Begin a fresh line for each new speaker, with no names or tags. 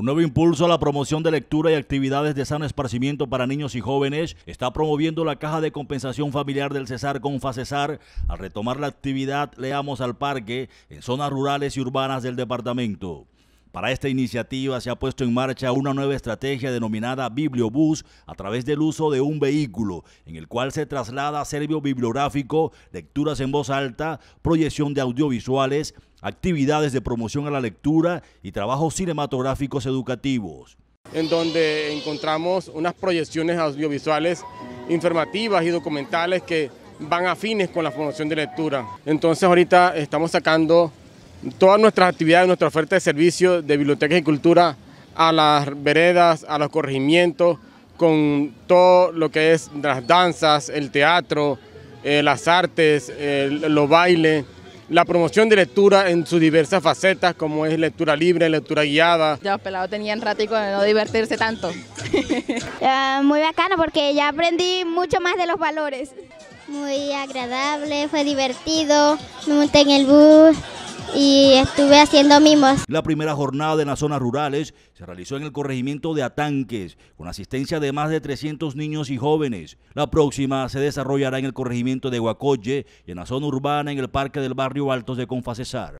Un nuevo impulso a la promoción de lectura y actividades de sano esparcimiento para niños y jóvenes está promoviendo la Caja de Compensación Familiar del Cesar con Cesar. al retomar la actividad Leamos al Parque en zonas rurales y urbanas del departamento. Para esta iniciativa se ha puesto en marcha una nueva estrategia denominada BiblioBus a través del uso de un vehículo en el cual se traslada servicio bibliográfico, lecturas en voz alta, proyección de audiovisuales, actividades de promoción a la lectura y trabajos cinematográficos educativos.
En donde encontramos unas proyecciones audiovisuales informativas y documentales que van afines con la formación de lectura. Entonces ahorita estamos sacando todas nuestras actividades, nuestra oferta de servicio de bibliotecas y cultura a las veredas, a los corregimientos, con todo lo que es las danzas, el teatro, eh, las artes, los bailes, la promoción de lectura en sus diversas facetas, como es lectura libre, lectura guiada. Ya los
pelados tenían ratico de no divertirse tanto. Ah, muy bacano porque ya aprendí mucho más de los valores. Muy agradable, fue divertido, me
monté en el bus, y estuve haciendo mimos.
La primera jornada en las zonas rurales se realizó en el corregimiento de Atanques, con asistencia de más de 300 niños y jóvenes. La próxima se desarrollará en el corregimiento de Huacoye y en la zona urbana en el parque del barrio Altos de Confacesar.